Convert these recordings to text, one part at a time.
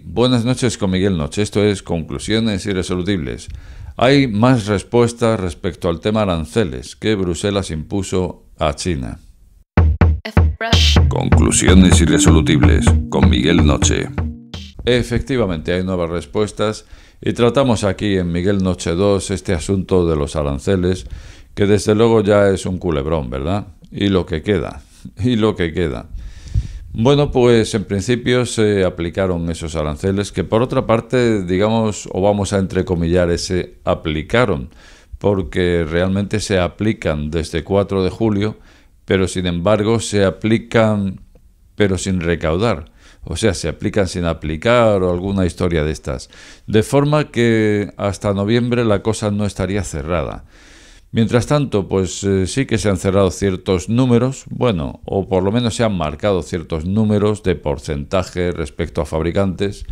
Buenas noches con Miguel Noche. Esto es Conclusiones Irresolutibles. Hay más respuestas respecto al tema aranceles que Bruselas impuso a China. Conclusiones Irresolutibles con Miguel Noche. Efectivamente, hay nuevas respuestas y tratamos aquí en Miguel Noche 2 este asunto de los aranceles, que desde luego ya es un culebrón, ¿verdad? Y lo que queda, y lo que queda. Bueno, pues en principio se aplicaron esos aranceles, que por otra parte, digamos, o vamos a entrecomillar se aplicaron, porque realmente se aplican desde 4 de julio, pero sin embargo se aplican pero sin recaudar. O sea, se aplican sin aplicar o alguna historia de estas. De forma que hasta noviembre la cosa no estaría cerrada. Mientras tanto, pues eh, sí que se han cerrado ciertos números, bueno, o por lo menos se han marcado ciertos números de porcentaje respecto a fabricantes,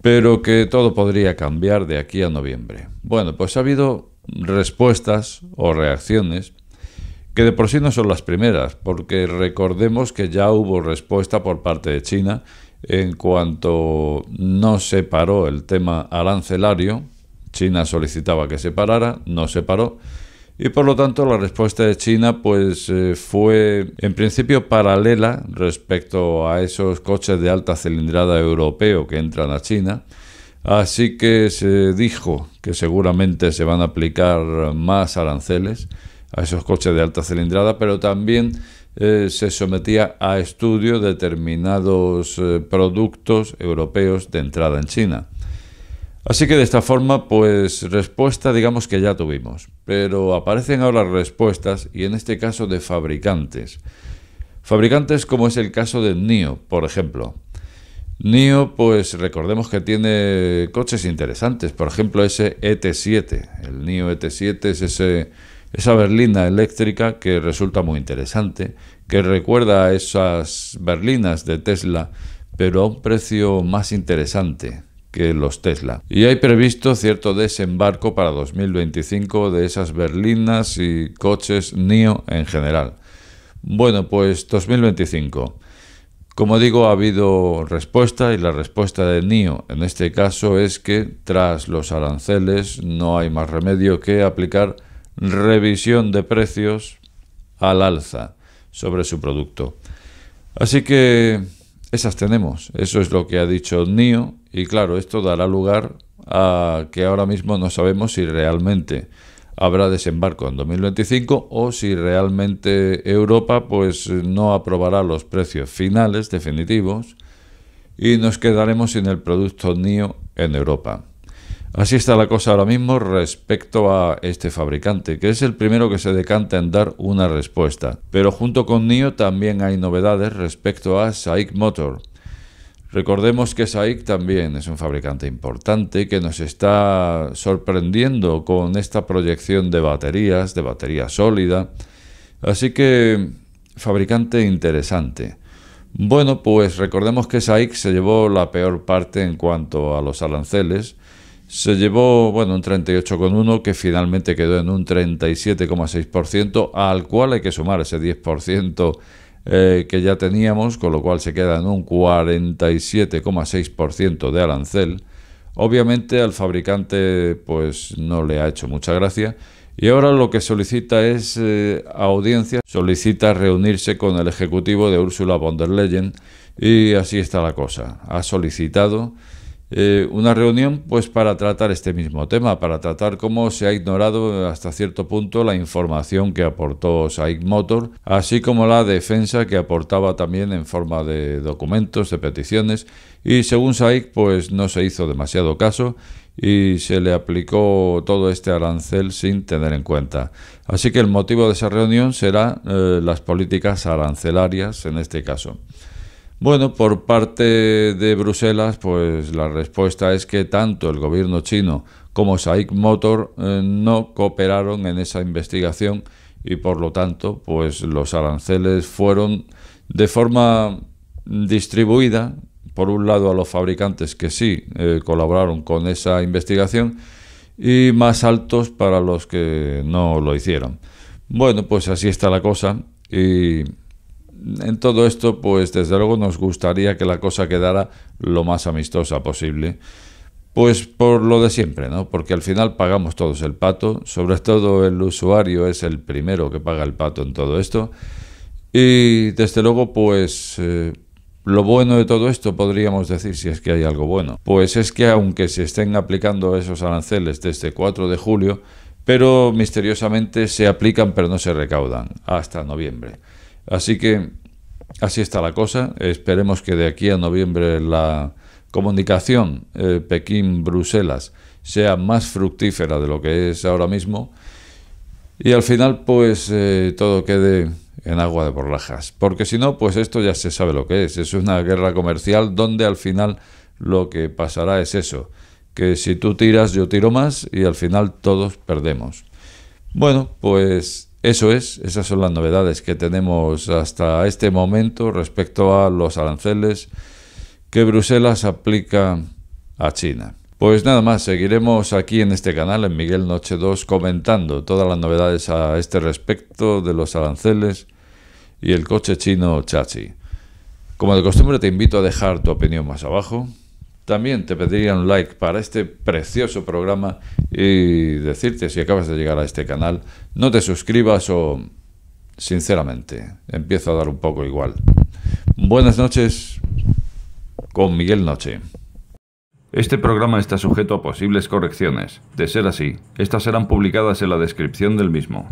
pero que todo podría cambiar de aquí a noviembre. Bueno, pues ha habido respuestas o reacciones que de por sí no son las primeras, porque recordemos que ya hubo respuesta por parte de China en cuanto no se paró el tema arancelario, China solicitaba que se parara, no se paró, y por lo tanto la respuesta de China pues eh, fue en principio paralela respecto a esos coches de alta cilindrada europeo que entran a China. Así que se dijo que seguramente se van a aplicar más aranceles a esos coches de alta cilindrada, pero también eh, se sometía a estudio determinados eh, productos europeos de entrada en China. Así que de esta forma, pues respuesta digamos que ya tuvimos, pero aparecen ahora respuestas y en este caso de fabricantes. Fabricantes como es el caso de NIO, por ejemplo. NIO, pues recordemos que tiene coches interesantes, por ejemplo ese e ET7. El NIO e ET7 es esa berlina eléctrica que resulta muy interesante, que recuerda a esas berlinas de Tesla, pero a un precio más interesante, que los Tesla. Y hay previsto cierto desembarco para 2025 de esas berlinas y coches NIO en general. Bueno, pues 2025. Como digo, ha habido respuesta y la respuesta de NIO en este caso es que tras los aranceles no hay más remedio que aplicar revisión de precios al alza sobre su producto. Así que esas tenemos. Eso es lo que ha dicho NIO y claro, esto dará lugar a que ahora mismo no sabemos si realmente habrá desembarco en 2025 o si realmente Europa pues no aprobará los precios finales definitivos y nos quedaremos sin el producto NIO en Europa. Así está la cosa ahora mismo respecto a este fabricante, que es el primero que se decanta en dar una respuesta. Pero junto con NIO también hay novedades respecto a SAIC Motor. Recordemos que SAIC también es un fabricante importante que nos está sorprendiendo con esta proyección de baterías, de batería sólida. Así que, fabricante interesante. Bueno, pues recordemos que SAIC se llevó la peor parte en cuanto a los aranceles. Se llevó, bueno, un 38,1 que finalmente quedó en un 37,6%, al cual hay que sumar ese 10% eh, que ya teníamos, con lo cual se queda en un 47,6% de arancel. Obviamente al fabricante pues no le ha hecho mucha gracia y ahora lo que solicita es eh, audiencia, solicita reunirse con el ejecutivo de Ursula von der Leyen y así está la cosa. Ha solicitado eh, una reunión pues para tratar este mismo tema, para tratar cómo se ha ignorado hasta cierto punto la información que aportó SAIC Motor, así como la defensa que aportaba también en forma de documentos, de peticiones, y según Saik pues no se hizo demasiado caso y se le aplicó todo este arancel sin tener en cuenta. Así que el motivo de esa reunión será eh, las políticas arancelarias en este caso. Bueno, por parte de Bruselas, pues la respuesta es que tanto el gobierno chino como SAIC Motor eh, no cooperaron en esa investigación y por lo tanto, pues los aranceles fueron de forma distribuida, por un lado a los fabricantes que sí eh, colaboraron con esa investigación y más altos para los que no lo hicieron. Bueno, pues así está la cosa y en todo esto, pues desde luego nos gustaría que la cosa quedara lo más amistosa posible. Pues por lo de siempre, ¿no? Porque al final pagamos todos el pato, sobre todo el usuario es el primero que paga el pato en todo esto. Y desde luego, pues eh, lo bueno de todo esto, podríamos decir, si es que hay algo bueno, pues es que aunque se estén aplicando esos aranceles desde 4 de julio, pero misteriosamente se aplican pero no se recaudan hasta noviembre. Así que así está la cosa. Esperemos que de aquí a noviembre la comunicación eh, Pekín-Bruselas sea más fructífera de lo que es ahora mismo y al final pues eh, todo quede en agua de borrajas. Porque si no, pues esto ya se sabe lo que es. Es una guerra comercial donde al final lo que pasará es eso. Que si tú tiras, yo tiro más y al final todos perdemos. Bueno, pues eso es, esas son las novedades que tenemos hasta este momento respecto a los aranceles que Bruselas aplica a China. Pues nada más, seguiremos aquí en este canal, en Miguel Noche 2, comentando todas las novedades a este respecto de los aranceles y el coche chino Chachi. Como de costumbre te invito a dejar tu opinión más abajo, también te pediría un like para este precioso programa y decirte si acabas de llegar a este canal, no te suscribas o, sinceramente, empiezo a dar un poco igual. Buenas noches con Miguel Noche. Este programa está sujeto a posibles correcciones. De ser así, estas serán publicadas en la descripción del mismo.